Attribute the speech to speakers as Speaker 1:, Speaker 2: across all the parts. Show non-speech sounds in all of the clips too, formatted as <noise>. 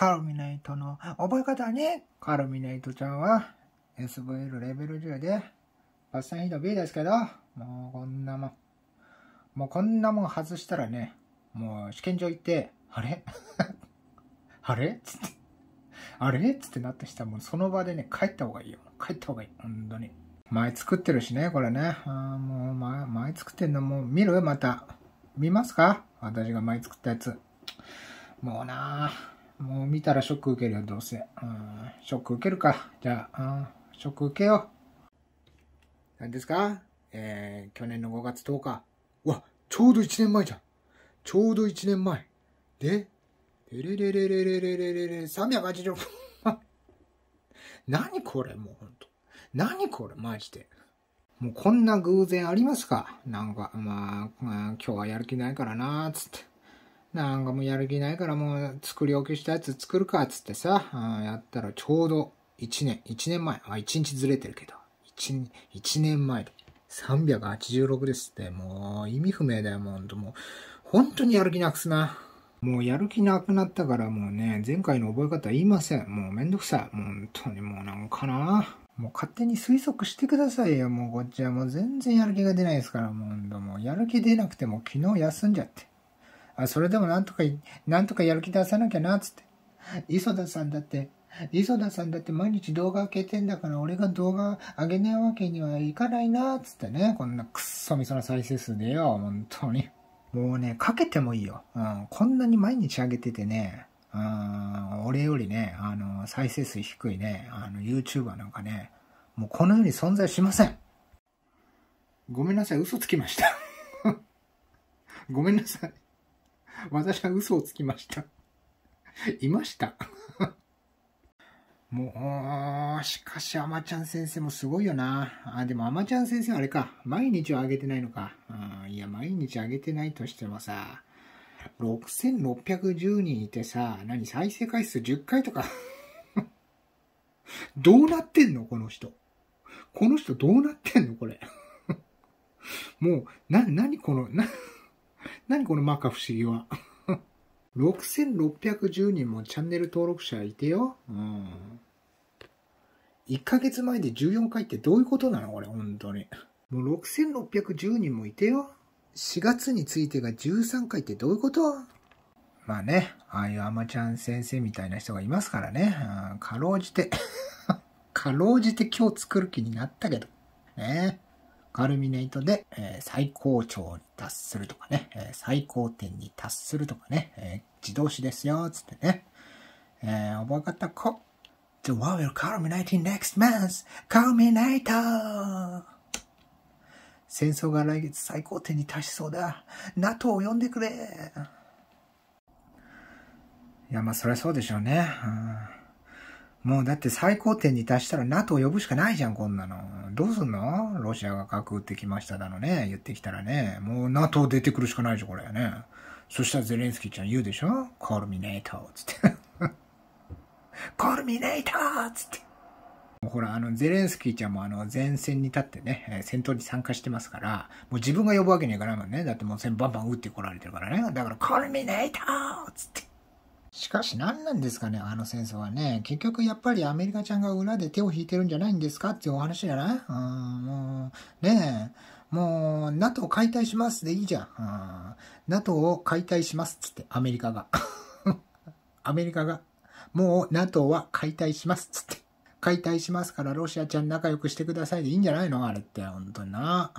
Speaker 1: カルミネイトの覚え方ね。カルミネイトちゃんは SVL レベル10で、パッサンヒート B ですけど、もうこんなもん。もうこんなもん外したらね、もう試験場行って、あれ <laughs> あれつって。あれつってなった人はもうその場でね、帰った方がいいよ。帰った方がいい。本当に。前作ってるしね、これね。あもう前、前作ってんのもう見るまた。見ますか私が前作ったやつ。もうなぁ。もう見たらショック受けるよ、どうせ。うん、ショック受けるか。じゃあ、うん、ショック受けよう。何ですかえー、去年の5月10日。うわ、ちょうど1年前じゃん。ちょうど1年前。で、レれれれれれれれれれ、380分。<laughs> 何これ、もうほんと。何これ、マジで。もうこんな偶然ありますかなんか、まあ、今日はやる気ないからなつって。なんかもうやる気ないからもう作り置きしたやつ作るかっつってさ、やったらちょうど1年、1年前、あ、1日ずれてるけど、1, 1年前で386ですって、もう意味不明だよ、もうほんともう、本当にやる気なくすな。もうやる気なくなったからもうね、前回の覚え方言いません。もうめんどくさい。もう本当にもうなんかな。もう勝手に推測してくださいよ。もうこっちはもう全然やる気が出ないですから、もうほんともうやる気出なくても昨日休んじゃって。あ、それでもなんとか、なんとかやる気出さなきゃな、つって。磯田さんだって、磯田さんだって毎日動画開けてんだから俺が動画上げないわけにはいかないな、つってね。こんなくっそみその再生数でよ、本当に。もうね、かけてもいいよ。うん、こんなに毎日上げててね、うん、俺よりね、あの、再生数低いね、あの、YouTuber なんかね、もうこの世に存在しません。ごめんなさい、嘘つきました <laughs> ごめんなさい。<laughs> 私は嘘をつきました。<laughs> いました。<laughs> もう、しかし、あまちゃん先生もすごいよな。あ、でも、あまちゃん先生はあれか。毎日はあげてないのか。うん、いや、毎日あげてないとしてもさ、6610人いてさ、何、再生回数10回とかどうなってんのこの人。この人どうなってんのこれもう、な、何この、な、何この摩訶不思議は。6610 <laughs> 人もチャンネル登録者いてよ。うん。1ヶ月前で14回ってどういうことなのこれ、本当に。もう6610人もいてよ。4月についてが13回ってどういうことまあね、ああいうあまちゃん先生みたいな人がいますからね。うん、かろうじて <laughs> かろうじて今日作る気になったけど。ね。カルミネイトで、え最高潮に達するとかね、え最高点に達するとかね、え自動詞ですよ、つってね。えー、覚え方こ。The w o r will culminate in next month! Culminator! 戦争が来月最高点に達しそうだ。NATO を呼んでくれいや、まあ、そりゃそうでしょうね。うんもうだって最高点に達したら NATO 呼ぶしかないじゃん、こんなの。どうすんのロシアが核撃ってきましただのね、言ってきたらね。もう NATO 出てくるしかないでしょ、これね。そしたらゼレンスキーちゃん言うでしょコルミネートつって。コルミネートつって。<laughs> ほら、あの、ゼレンスキーちゃんもあの、前線に立ってね、戦闘に参加してますから、もう自分が呼ぶわけにはいかないもんね。だってもう戦バンバン撃ってこられてるからね。だから、コルミネートつって。しかし何なんですかね、あの戦争はね。結局やっぱりアメリカちゃんが裏で手を引いてるんじゃないんですかっていうお話じゃないうん、もう、ねえ。もう、NATO 解体しますでいいじゃん。ん、NATO を解体しますっつって、アメリカが。<laughs> アメリカが。もう NATO は解体しますっつって。解体しますからロシアちゃん仲良くしてくださいでいいんじゃないのあれって、本当にな。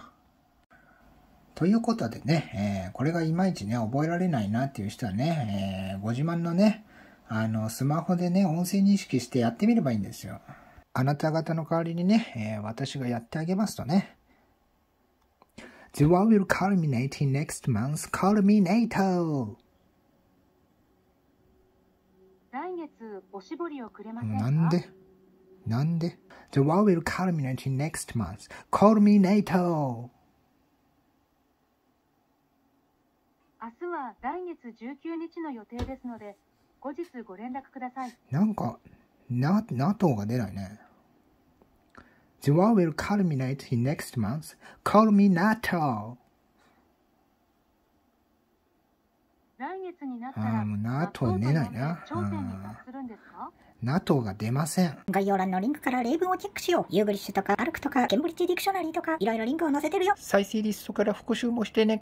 Speaker 1: ということでね、えー、これがいまいちね、覚えられないなっていう人はね、えー、ご自慢のね、あの、スマホでね、音声認識してやってみればいいんですよ。あなた方の代わりにね、えー、私がやってあげますとね。The one will culminate in next month's culminator! 来月おしぼりをくれませんなんでなんで ?The one will culminate in next month's culminator! 明日は来月19日の予定ですので、後日ご連絡ください。なんか、な、NATO が出ないね。The war will culminate in next month. Call me NATO! 来月になったら、NATO は出ないな。NATO が出ません。概要欄のリンクから例文をチェックしよう。ユーグリッシュとか、アルクとか、ケンブリッジディクショナリーとか、いろいろリンクを載せてるよ。再生リストから復習もしてね。